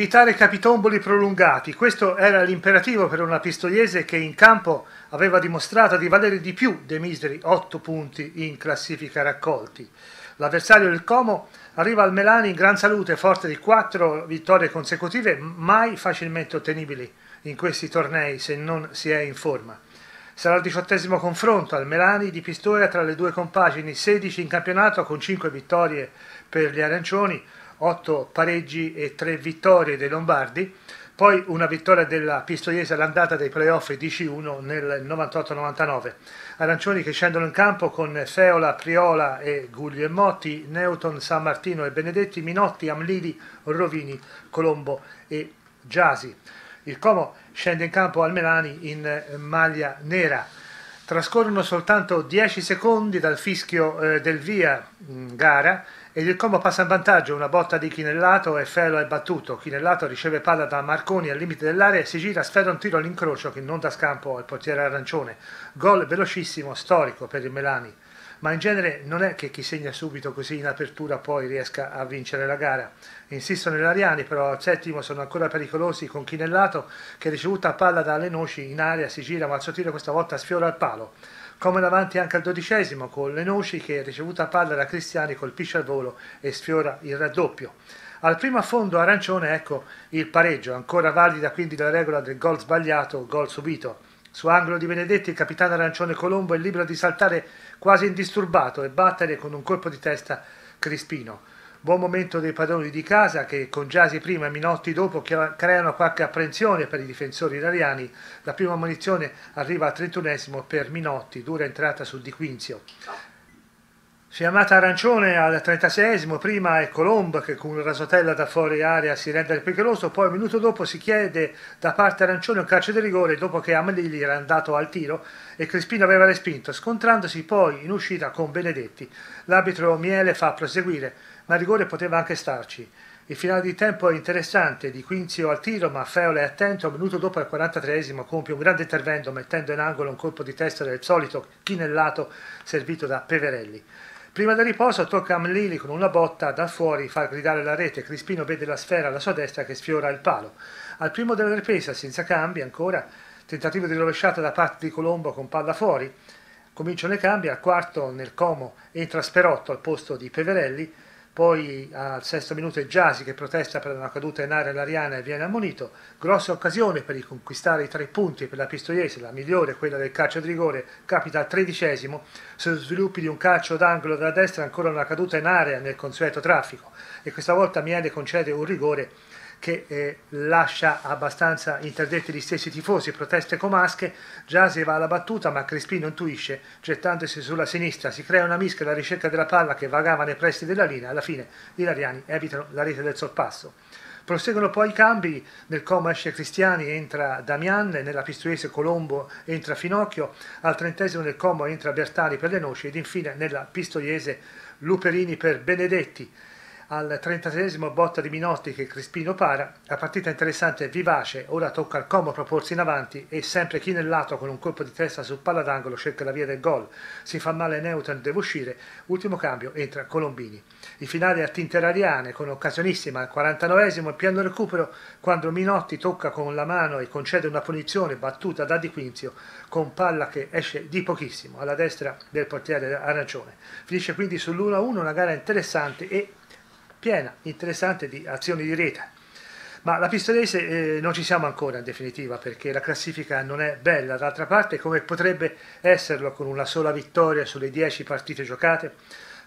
evitare capitomboli prolungati. Questo era l'imperativo per una pistoiese che in campo aveva dimostrato di valere di più dei miseri 8 punti in classifica raccolti. L'avversario del Como arriva al Melani in gran salute, forte di 4 vittorie consecutive, mai facilmente ottenibili in questi tornei se non si è in forma. Sarà il diciottesimo confronto al Melani di Pistoia tra le due compagini, 16 in campionato con 5 vittorie per gli arancioni, 8 pareggi e 3 vittorie dei Lombardi, poi una vittoria della Pistoiese all'andata dei playoff di c 1 nel 98-99. Arancioni che scendono in campo con Feola, Priola e Guglielmotti, Newton, San Martino e Benedetti, Minotti, Amlili, Rovini, Colombo e Giasi. Il Como scende in campo al Melani in maglia nera. Trascorrono soltanto 10 secondi dal fischio eh, del via mm, gara ed il combo passa in vantaggio, una botta di Chinellato e Ferro è battuto. Chinellato riceve palla da Marconi al limite dell'area e si gira, sfera un tiro all'incrocio che non dà scampo al portiere arancione. Gol velocissimo, storico per il Melani. Ma in genere non è che chi segna subito così in apertura poi riesca a vincere la gara. Insistono i Lariani, però al settimo sono ancora pericolosi con Chinellato che ricevuta palla dalle noci in area si gira, ma il suo tiro questa volta sfiora il palo come davanti anche al dodicesimo con Le Noci che ricevuta a palla da Cristiani colpisce al volo e sfiora il raddoppio. Al primo affondo arancione ecco il pareggio, ancora valida quindi la regola del gol sbagliato, gol subito. Su angolo di Benedetti il capitano arancione Colombo è libero di saltare quasi indisturbato e battere con un colpo di testa Crispino. Buon momento dei padroni di casa che con Giasi prima e Minotti dopo creano qualche apprensione per i difensori italiani. La prima munizione arriva al 31 per Minotti, dura entrata sul Di Quinzio. Fiammata arancione al 36 prima è Colomb che con una rasotella da fuori area si rende pericoloso, poi un minuto dopo si chiede da parte arancione un calcio di rigore dopo che Amelilli era andato al tiro e Crispino aveva respinto, scontrandosi poi in uscita con Benedetti. L'arbitro Miele fa proseguire ma il rigore poteva anche starci. Il finale di tempo è interessante, di Quinzio al tiro, ma Feole è attento, un minuto dopo il 43esimo compie un grande intervento mettendo in angolo un colpo di testa del solito chinellato servito da Peverelli. Prima del riposo tocca a Mlili con una botta da fuori far gridare la rete, Crispino vede la sfera alla sua destra che sfiora il palo. Al primo della ripresa, senza cambi ancora, tentativo di rovesciata da parte di Colombo con palla fuori, cominciano i cambi, al quarto nel Como entra Sperotto al posto di Peverelli, poi al sesto minuto è Giasi che protesta per una caduta in area l'Ariana e viene ammonito, grossa occasione per riconquistare i tre punti per la Pistoiese, la migliore, quella del calcio di rigore, capita al tredicesimo, su sviluppi di un calcio d'angolo dalla destra ancora una caduta in area nel consueto traffico e questa volta Miele concede un rigore che eh, lascia abbastanza interdetti gli stessi tifosi, proteste comasche, Giasi va alla battuta ma Crispino intuisce, gettandosi sulla sinistra, si crea una mischia alla ricerca della palla che vagava nei pressi della linea, alla fine i Lariani evitano la rete del sorpasso. Proseguono poi i cambi, nel coma esce Cristiani, entra Damian, nella Pistuese Colombo entra Finocchio, al trentesimo nel coma entra Bertani per le noci ed infine nella Pistoiese Luperini per Benedetti al 33 esimo botta di Minotti che Crispino para, la partita interessante e vivace, ora tocca al Como proporsi in avanti e sempre chi chinellato con un colpo di testa sul palla d'angolo cerca la via del gol, si fa male Neutan, deve uscire, ultimo cambio entra Colombini. Il finale a Tinterariane con occasionissima al 49esimo e piano recupero quando Minotti tocca con la mano e concede una punizione battuta da Di Quinzio con palla che esce di pochissimo alla destra del portiere arancione. Finisce quindi sull'1-1 una gara interessante e piena, interessante di azioni di rete. Ma la Pistolese eh, non ci siamo ancora in definitiva perché la classifica non è bella, d'altra parte come potrebbe esserlo con una sola vittoria sulle 10 partite giocate.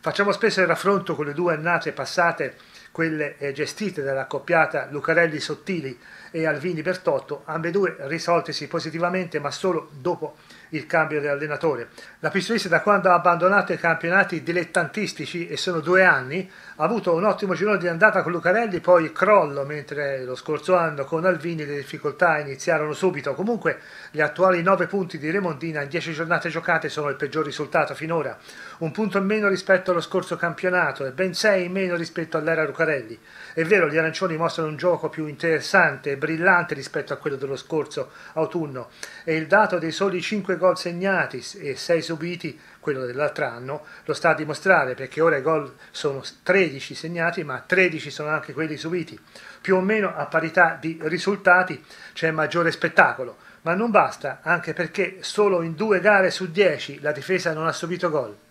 Facciamo spesso il raffronto con le due annate passate, quelle eh, gestite dalla coppiata Lucarelli Sottili e Alvini Bertotto, ambedue risoltesi positivamente ma solo dopo il cambio di allenatore. La pistolista da quando ha abbandonato i campionati dilettantistici e sono due anni ha avuto un ottimo girone di andata con Lucarelli, poi crollo mentre lo scorso anno con Alvini le difficoltà iniziarono subito. Comunque gli attuali 9 punti di Remondina in 10 giornate giocate sono il peggior risultato finora, un punto in meno rispetto allo scorso campionato e ben 6 in meno rispetto all'era Lucarelli. È vero, gli arancioni mostrano un gioco più interessante e brillante rispetto a quello dello scorso autunno e il dato dei soli 5 gol gol segnati e 6 subiti, quello dell'altro anno, lo sta a dimostrare perché ora i gol sono 13 segnati ma 13 sono anche quelli subiti. Più o meno a parità di risultati c'è maggiore spettacolo, ma non basta anche perché solo in due gare su 10 la difesa non ha subito gol.